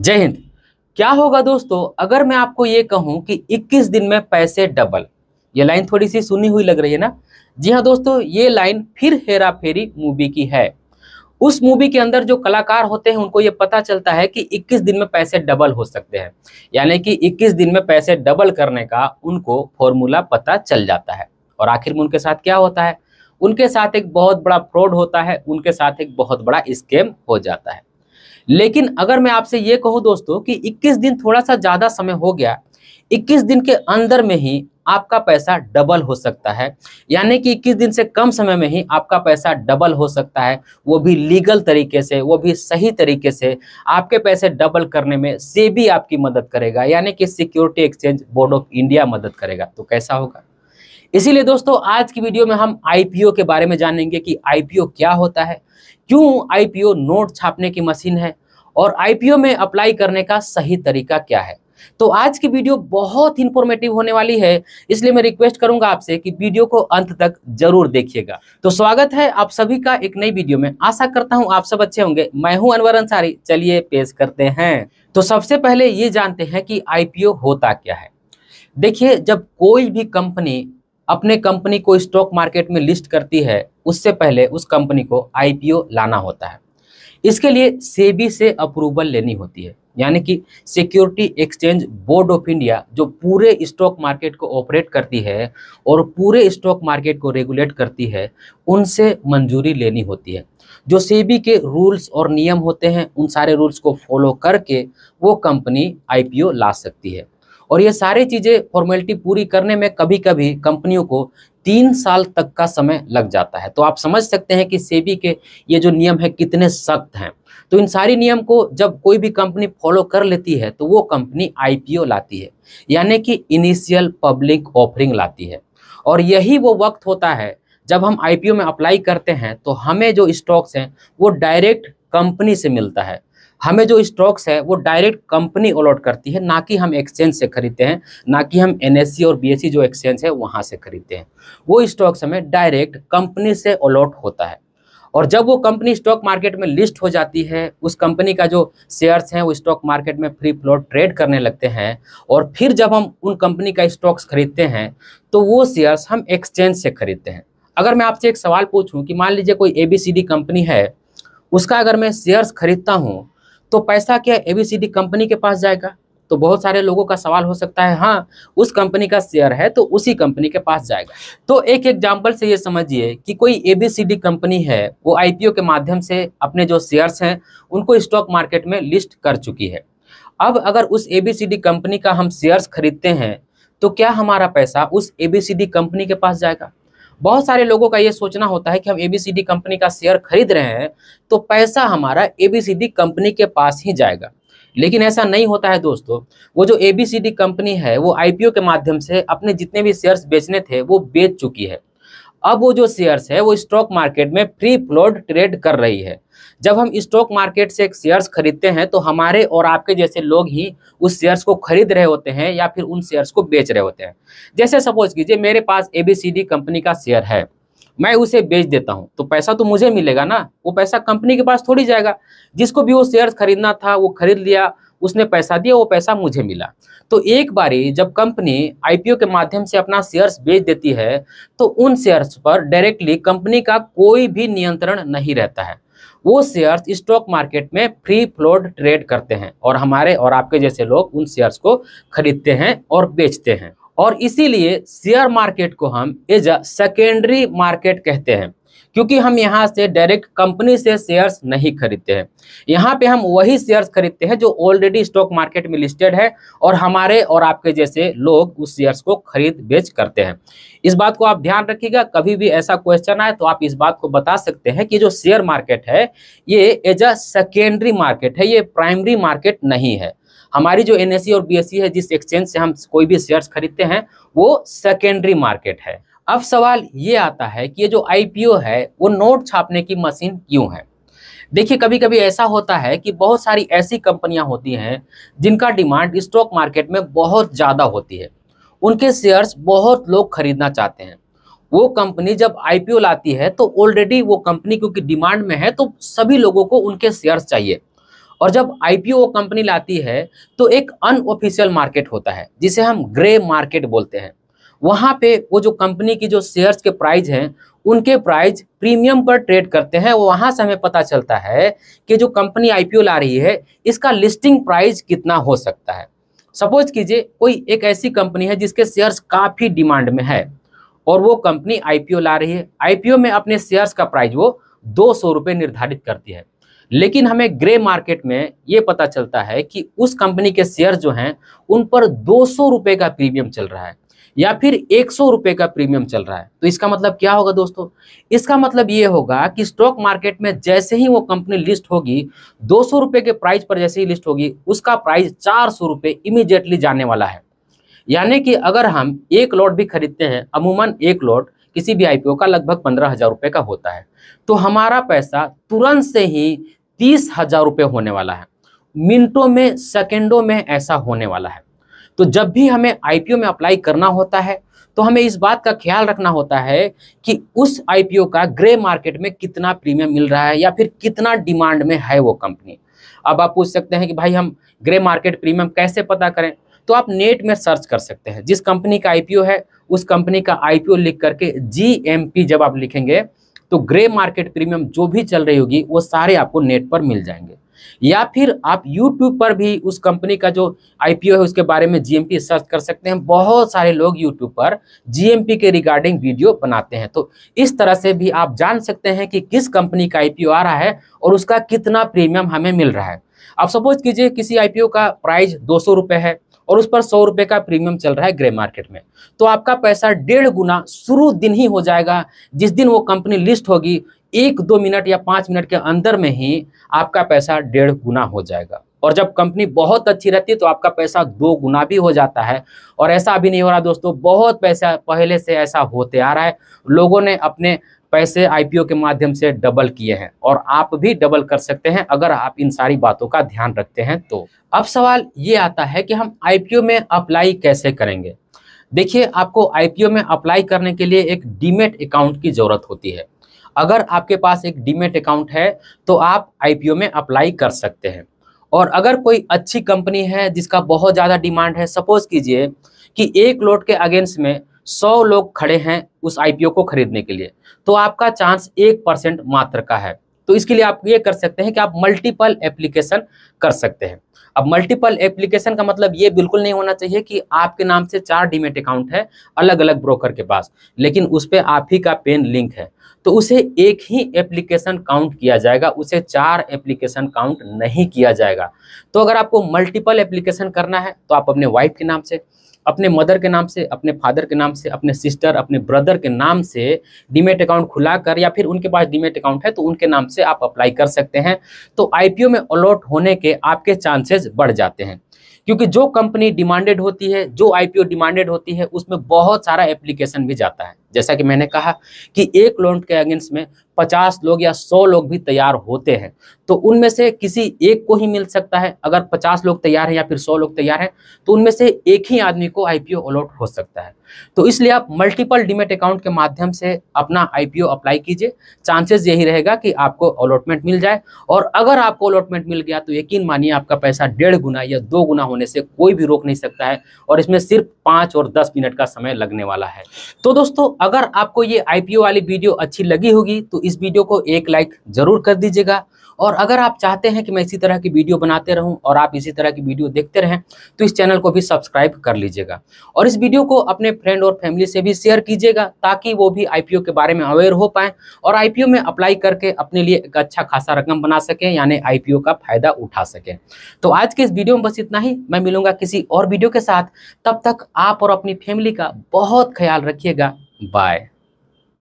जय हिंद क्या होगा दोस्तों अगर मैं आपको ये कहूं कि 21 दिन में पैसे डबल ये लाइन थोड़ी सी सुनी हुई लग रही है ना जी हाँ दोस्तों ये लाइन फिर हेरा फेरी मूवी की है उस मूवी के अंदर जो कलाकार होते हैं उनको ये पता चलता है कि 21 दिन में पैसे डबल हो सकते हैं यानी कि 21 दिन में पैसे डबल करने का उनको फॉर्मूला पता चल जाता है और आखिर में उनके साथ क्या होता है उनके साथ एक बहुत बड़ा फ्रॉड होता है उनके साथ एक बहुत बड़ा स्केम हो जाता है लेकिन अगर मैं आपसे ये कहूँ दोस्तों कि 21 दिन थोड़ा सा ज़्यादा समय हो गया 21 दिन के अंदर में ही आपका पैसा डबल हो सकता है यानी कि 21 दिन से कम समय में ही आपका पैसा डबल हो सकता है वो भी लीगल तरीके से वो भी सही तरीके से आपके पैसे डबल करने में से भी आपकी मदद करेगा यानी कि security exchange board of India मदद करेगा तो कैसा होगा इसीलिए दोस्तों आज की वीडियो में हम आईपीओ के बारे में जानेंगे कि आईपीओ क्या होता है क्यों आईपीओ नोट छापने की मशीन है और आईपीओ में अप्लाई करने का सही तरीका क्या है तो आज की वीडियो बहुत इंफॉर्मेटिव होने वाली है इसलिए मैं रिक्वेस्ट करूंगा आपसे कि वीडियो को अंत तक जरूर देखिएगा तो स्वागत है आप सभी का एक नई वीडियो में आशा करता हूं आप सब अच्छे होंगे मैं हूं अनवर अंसारी चलिए पेश करते हैं तो सबसे पहले ये जानते हैं कि आईपीओ होता क्या है देखिए जब कोई भी कंपनी अपने कंपनी को स्टॉक मार्केट में लिस्ट करती है उससे पहले उस कंपनी को आईपीओ लाना होता है इसके लिए सेबी से अप्रूवल लेनी होती है यानी कि security exchange board of India जो पूरे स्टॉक मार्केट को ऑपरेट करती है और पूरे स्टॉक मार्केट को रेगुलेट करती है उनसे मंजूरी लेनी होती है जो सेबी के रूल्स और नियम होते हैं उन सारे रूल्स को फॉलो करके वो कंपनी आईपीओ ला सकती है और ये सारी चीज़ें फॉर्मेलिटी पूरी करने में कभी कभी कंपनियों को तीन साल तक का समय लग जाता है तो आप समझ सकते हैं कि सेबी के ये जो नियम है कितने सख्त हैं तो इन सारी नियम को जब कोई भी कंपनी फॉलो कर लेती है तो वो कंपनी आईपीओ लाती है यानी कि इनिशियल पब्लिक ऑफरिंग लाती है और यही वो वक्त होता है जब हम आईपीओ में अप्लाई करते हैं तो हमें जो स्टॉक्स हैं वो डायरेक्ट कंपनी से मिलता है हमें जो स्टॉक्स है वो डायरेक्ट कंपनी अलॉट करती है ना कि हम एक्सचेंज से खरीदते हैं ना कि हम एन e और बी e जो एक्सचेंज है वहाँ से खरीदते हैं वो स्टॉक्स हमें डायरेक्ट कंपनी से अलॉट होता है और जब वो कंपनी स्टॉक मार्केट में लिस्ट हो जाती है उस कंपनी का जो शेयर्स हैं वो स्टॉक मार्केट में फ्री फ्लोट ट्रेड करने लगते हैं और फिर जब हम उन कंपनी का स्टॉक्स खरीदते हैं तो वो शेयर्स हम एक्सचेंज से खरीदते हैं अगर मैं आपसे एक सवाल पूछूं कि मान लीजिए कोई ए कंपनी है उसका अगर मैं शेयर्स खरीदता हूँ तो पैसा क्या एबीसीडी कंपनी के पास जाएगा तो बहुत सारे लोगों का सवाल हो सकता है हाँ उस कंपनी का शेयर है तो उसी कंपनी के पास जाएगा तो एक एग्जाम्पल से ये समझिए कि कोई एबीसीडी कंपनी है वो आईपीओ के माध्यम से अपने जो शेयर्स हैं उनको स्टॉक मार्केट में लिस्ट कर चुकी है अब अगर उस एबीसीडी कंपनी का हम शेयर्स खरीदते हैं तो क्या हमारा पैसा उस एबीसीडी कंपनी के पास जाएगा बहुत सारे लोगों का ये सोचना होता है कि हम एबीसीडी कंपनी का शेयर खरीद रहे हैं तो पैसा हमारा एबीसीडी कंपनी के पास ही जाएगा लेकिन ऐसा नहीं होता है दोस्तों वो जो एबीसीडी कंपनी है वो आईपीओ के माध्यम से अपने जितने भी शेयर्स बेचने थे वो बेच चुकी है अब वो जो शेयर्स है वो स्टॉक मार्केट में फ्री फ्लोड ट्रेड कर रही है जब हम स्टॉक मार्केट से एक शेयर्स खरीदते हैं तो हमारे और आपके जैसे लोग ही उस शेयर्स को खरीद रहे होते हैं या फिर उन शेयर्स को बेच रहे होते हैं जैसे सपोज कीजिए मेरे पास डी कंपनी का शेयर है मैं उसे बेच देता हूँ तो पैसा तो मुझे मिलेगा ना वो पैसा कंपनी के पास थोड़ी जाएगा जिसको भी वो शेयर्स खरीदना था वो खरीद लिया उसने पैसा दिया वो पैसा मुझे मिला तो एक बारी जब कंपनी आईपीओ के माध्यम से अपना शेयर्स बेच देती है तो उन शेयर्स पर डायरेक्टली कंपनी का कोई भी नियंत्रण नहीं रहता है वो शेयर्स स्टॉक मार्केट में फ्री फ्लोट ट्रेड करते हैं और हमारे और आपके जैसे लोग उन शेयर्स को खरीदते हैं और बेचते हैं और इसीलिए शेयर मार्केट को हम एज अ सेकेंडरी मार्केट कहते हैं क्योंकि हम यहाँ से डायरेक्ट कंपनी से शेयर्स नहीं खरीदते हैं यहाँ पे हम वही शेयर्स खरीदते हैं जो ऑलरेडी स्टॉक मार्केट में लिस्टेड है और हमारे और आपके जैसे लोग उस शेयर्स को खरीद बेच करते हैं इस बात को आप ध्यान रखिएगा कभी भी ऐसा क्वेश्चन आए तो आप इस बात को बता सकते हैं कि जो शेयर मार्केट है ये एज अ सेकेंडरी मार्केट है ये प्राइमरी मार्केट नहीं है हमारी जो एन e और बी e है जिस एक्सचेंज से हम कोई भी शेयर्स खरीदते हैं वो सेकेंडरी मार्केट है अब सवाल ये आता है कि ये जो आईपीओ है वो नोट छापने की मशीन क्यों है देखिए कभी कभी ऐसा होता है कि बहुत सारी ऐसी कंपनियां होती हैं जिनका डिमांड स्टॉक मार्केट में बहुत ज़्यादा होती है उनके शेयर्स बहुत लोग खरीदना चाहते हैं वो कंपनी जब आईपीओ लाती है तो ऑलरेडी वो कंपनी क्योंकि डिमांड में है तो सभी लोगों को उनके शेयर्स चाहिए और जब आईपीओ वो कंपनी लाती है तो एक अनऑफिशियल मार्केट होता है जिसे हम ग्रे मार्केट बोलते हैं वहां पे वो जो कंपनी की जो शेयर्स के प्राइज हैं उनके प्राइज प्रीमियम पर ट्रेड करते हैं वहां से हमें पता चलता है कि जो कंपनी आईपीओ ला रही है इसका लिस्टिंग प्राइस कितना हो सकता है सपोज कीजिए कोई एक ऐसी कंपनी है जिसके शेयर्स काफ़ी डिमांड में है और वो कंपनी आईपीओ ला रही है आईपीओ में अपने शेयर्स का प्राइस वो दो सौ रुपये निर्धारित करती है लेकिन हमें ग्रे मार्केट में ये पता चलता है कि उस कंपनी के शेयर जो हैं उन पर दो सौ रुपये का प्रीमियम चल रहा है या फिर एक सौ रुपये का प्रीमियम चल रहा है तो इसका मतलब क्या होगा दोस्तों इसका मतलब ये होगा कि स्टॉक मार्केट में जैसे ही वो कंपनी लिस्ट होगी दो सौ रुपये के प्राइस पर जैसे ही लिस्ट होगी उसका प्राइस चार सौ रुपये इमीजिएटली जाने वाला है यानी कि अगर हम एक लॉट भी खरीदते हैं अमूमन एक लॉट किसी भी आईपीओ का लगभग पंद्रह हज़ार रुपए का होता है तो हमारा पैसा तुरंत से ही तीस हज़ार रुपये होने वाला है मिनटों में सेकेंडों में ऐसा होने वाला है तो जब भी हमें आईपीओ में अप्लाई करना होता है तो हमें इस बात का ख्याल रखना होता है कि उस आईपीओ का ग्रे मार्केट में कितना प्रीमियम मिल रहा है या फिर कितना डिमांड में है वो कंपनी अब आप पूछ सकते हैं कि भाई हम ग्रे मार्केट प्रीमियम कैसे पता करें तो आप नेट में सर्च कर सकते हैं जिस कंपनी का आईपीओ है उस कंपनी का आईपीओ लिख करके जी जब आप लिखेंगे तो ग्रे मार्केट प्रीमियम जो भी चल रही होगी वो सारे आपको नेट पर मिल जाएंगे या फिर आप YouTube पर भी उस कंपनी का जो आईपीओ है उसके बारे में GMP सर्च कर सकते हैं बहुत सारे लोग YouTube पर GMP के रिगार्डिंग वीडियो बनाते हैं तो इस तरह से भी आप जान सकते हैं कि किस कंपनी का आईपीओ आ रहा है और उसका कितना प्रीमियम हमें मिल रहा है आप सपोज कीजिए किसी आई का प्राइस दो है और उस पर सौ रुपये का प्रीमियम चल रहा है ग्रे मार्केट में तो आपका पैसा डेढ़ गुना शुरू दिन ही हो जाएगा जिस दिन वो कंपनी लिस्ट होगी एक दो मिनट या पाँच मिनट के अंदर में ही आपका पैसा डेढ़ गुना हो जाएगा और जब कंपनी बहुत अच्छी रहती है तो आपका पैसा दो गुना भी हो जाता है और ऐसा भी नहीं हो रहा दोस्तों बहुत पैसा पहले से ऐसा होते आ रहा है लोगों ने अपने पैसे आईपीओ के माध्यम से डबल किए हैं और आप भी डबल कर सकते हैं अगर आप इन सारी बातों का ध्यान रखते हैं तो अब सवाल ये आता है कि हम आईपीओ में अप्लाई कैसे करेंगे देखिए आपको आईपीओ में अप्लाई करने के लिए एक डीमेट अकाउंट की ज़रूरत होती है अगर आपके पास एक डीमेट अकाउंट है तो आप आईपीओ में अप्लाई कर सकते हैं और अगर कोई अच्छी कंपनी है जिसका बहुत ज़्यादा डिमांड है सपोज कीजिए कि एक लोट के अगेंस्ट में सौ लोग खड़े हैं उस आईपीओ को खरीदने के लिए तो आपका चांस एक परसेंट मात्र का है तो इसके लिए आप ये कर सकते हैं कि आप मल्टीपल एप्लीकेशन कर सकते हैं अब मल्टीपल एप्लीकेशन का मतलब ये बिल्कुल नहीं होना चाहिए कि आपके नाम से चार डीमेट अकाउंट है अलग अलग ब्रोकर के पास लेकिन उस पर आप ही का पेन लिंक है तो उसे एक ही एप्लीकेशन काउंट किया जाएगा उसे चार एप्लीकेशन काउंट नहीं किया जाएगा तो अगर आपको मल्टीपल एप्लीकेशन करना है तो आप अपने वाइफ के नाम से अपने मदर के नाम से अपने फादर के नाम से अपने सिस्टर अपने ब्रदर के नाम से डीमेट अकाउंट खुला कर या फिर उनके पास डीमेट अकाउंट है तो उनके नाम से आप अप्लाई कर सकते हैं तो आईपीओ में अलॉट होने के आपके चांसेस बढ़ जाते हैं क्योंकि जो कंपनी डिमांडेड होती है जो आईपीओ डिमांडेड होती है उसमें बहुत सारा एप्लीकेशन भी जाता है जैसा कि मैंने कहा कि एक लोन के अगेंस्ट में 50 लोग या 100 लोग भी तैयार होते हैं तो उनमें से किसी एक को ही मिल सकता है अगर 50 लोग तैयार हैं या फिर 100 लोग तैयार हैं तो उनमें से एक ही आदमी को आईपीओ अलॉट हो सकता है तो इसलिए आप मल्टीपल डिमेट अकाउंट के माध्यम से अपना आईपीओ अप्लाई कीजिए चांसेस यही रहेगा कि आपको अलॉटमेंट मिल जाए और अगर आपको अलॉटमेंट मिल गया तो यकीन मानिए आपका पैसा डेढ़ गुना या दो गुना होने से कोई भी रोक नहीं सकता है और इसमें सिर्फ पांच और दस मिनट का समय लगने वाला है तो दोस्तों अगर आपको ये आईपीओ वाली वीडियो अच्छी लगी होगी तो इस वीडियो को एक लाइक ज़रूर कर दीजिएगा और अगर आप चाहते हैं कि मैं इसी तरह की वीडियो बनाते रहूं और आप इसी तरह की वीडियो देखते रहें तो इस चैनल को भी सब्सक्राइब कर लीजिएगा और इस वीडियो को अपने फ्रेंड और फैमिली से भी शेयर कीजिएगा ताकि वो भी आईपीओ के बारे में अवेयर हो पाएँ और आईपीओ में अप्लाई करके अपने लिए एक अच्छा खासा रकम बना सकें यानी आई का फ़ायदा उठा सकें तो आज के इस वीडियो में बस इतना ही मैं मिलूंगा किसी और वीडियो के साथ तब तक आप और अपनी फैमिली का बहुत ख्याल रखिएगा বাই